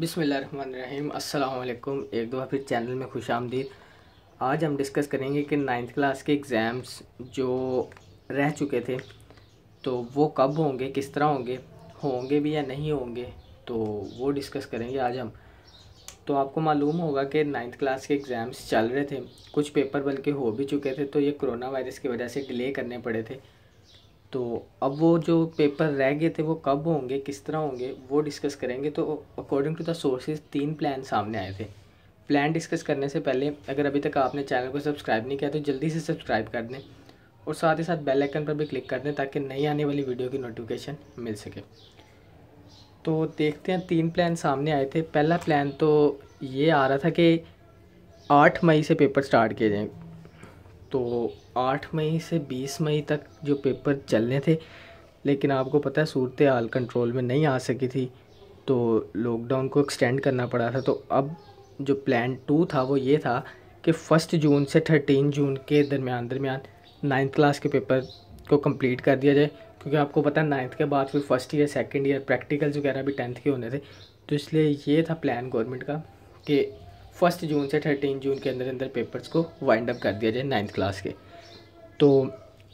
बिसमीम् अल्लाम एक दो फिर चैनल में खुश आमदीद आज हम डिस्कस करेंगे कि नाइन्थ क्लास के एग्ज़ाम्स जो रह चुके थे तो वो कब होंगे किस तरह होंगे होंगे भी या नहीं होंगे तो वो डिस्कस करेंगे आज हम तो आपको मालूम होगा कि नाइन्थ क्लास के एग्ज़ाम्स चल रहे थे कुछ पेपर बल्कि हो भी चुके थे तो ये कोरोना वायरस की वजह से डिले करने पड़े थे तो अब वो जो पेपर रह गए थे वो कब होंगे किस तरह होंगे वो डिस्कस करेंगे तो अकॉर्डिंग टू द सोर्सेज तीन प्लान सामने आए थे प्लान डिस्कस करने से पहले अगर अभी तक आपने चैनल को सब्सक्राइब नहीं किया तो जल्दी से सब्सक्राइब कर दें और साथ ही साथ बेल आइकन पर भी क्लिक कर दें ताकि नई आने वाली वीडियो की नोटिफिकेशन मिल सके तो देखते हैं तीन प्लान सामने आए थे पहला प्लान तो ये आ रहा था कि आठ मई से पेपर स्टार्ट किए जाएँ तो 8 मई से 20 मई तक जो पेपर चलने थे लेकिन आपको पता है सूरत हाल कंट्रोल में नहीं आ सकी थी तो लॉकडाउन को एक्सटेंड करना पड़ा था तो अब जो प्लान टू था वो ये था कि फ़र्स्ट जून से थर्टीन जून के दरमियान दरमियान नाइन्थ क्लास के पेपर को कंप्लीट कर दिया जाए क्योंकि आपको पता है नाइन्थ के बाद फिर first year second year practicals वगैरह भी टेंथ के होने थे तो इसलिए ये था प्लान गवर्नमेंट का कि फर्स्ट जून से थर्टीन जून के अंदर अंदर पेपर्स को वाइंड अप कर दिया जाए नाइन्थ क्लास के तो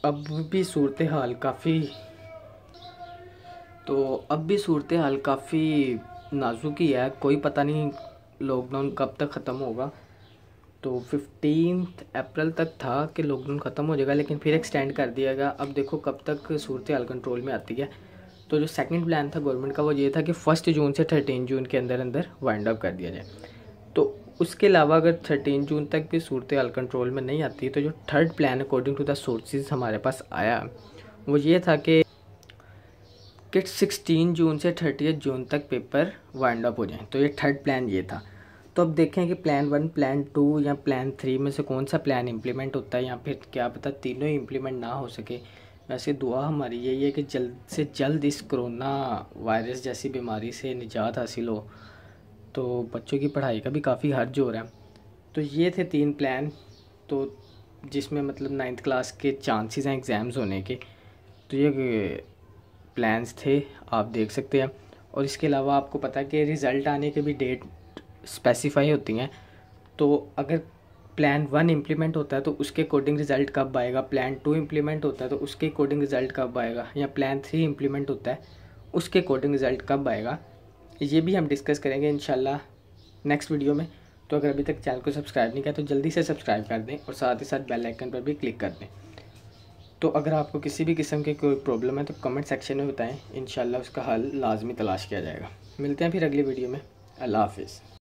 अब भी सूरत हाल काफ़ी तो अब भी सूरत हाल काफ़ी नाजुक ही है कोई पता नहीं लॉकडाउन कब तक ख़त्म होगा तो फिफ्टीन अप्रैल तक था कि लॉकडाउन ख़त्म हो जाएगा लेकिन फिर एक्सटेंड कर दिया गया अब देखो कब तक सूरत हाल कंट्रोल में आती है तो जो सेकंड प्लान था गवर्नमेंट का वो ये था कि फ़र्स्ट जून से थर्टीन जून के अंदर अंदर वाइंड अप कर दिया जाए उसके अलावा अगर थर्टीन जून तक भी सूरत हाल कंट्रोल में नहीं आती तो जो third plan according to the sources हमारे पास आया वो ये था कि कि सिक्सटीन जून से थर्टी जून तक पेपर वाइंड अप हो जाए तो ये थर्ड प्लान ये था तो अब देखें कि प्लान वन प्लान टू या प्लान थ्री में से कौन सा प्लान इम्प्लीमेंट होता है या फिर क्या पता तीनों ही इम्प्लीमेंट ना हो सके वैसे दुआ हमारी यही है कि जल्द से जल्द इस कोरोना वायरस जैसी बीमारी से निजात हासिल हो तो बच्चों की पढ़ाई का भी काफ़ी हर्ज हो रहा है तो ये थे तीन प्लान तो जिसमें मतलब नाइन्थ क्लास के चांसेस हैं एग्ज़ाम्स होने के तो ये प्लान्स थे आप देख सकते हैं और इसके अलावा आपको पता है कि रिज़ल्ट आने के भी डेट स्पेसिफाई होती हैं तो अगर प्लान वन इम्प्लीमेंट होता है तो उसके अकॉर्डिंग रिज़ल्ट कब आएगा प्लान टू इम्प्लीमेंट होता है तो उसके अकॉर्डिंग रिज़ल्ट कब आएगा या प्लान थ्री इम्प्लीमेंट होता है उसके अकॉर्डिंग रिज़ल्ट कब आएगा ये भी हम डिस्कस करेंगे इन नेक्स्ट वीडियो में तो अगर अभी तक चैनल को सब्सक्राइब नहीं किया तो जल्दी से सब्सक्राइब कर दें और साथ ही साथ बेल आइकन पर भी क्लिक कर दें तो अगर आपको किसी भी किस्म की कोई प्रॉब्लम है तो कमेंट सेक्शन में बताएं इन उसका हल लाजमी तलाश किया जाएगा मिलते हैं फिर अगली वीडियो में अल्लाह हाफिज़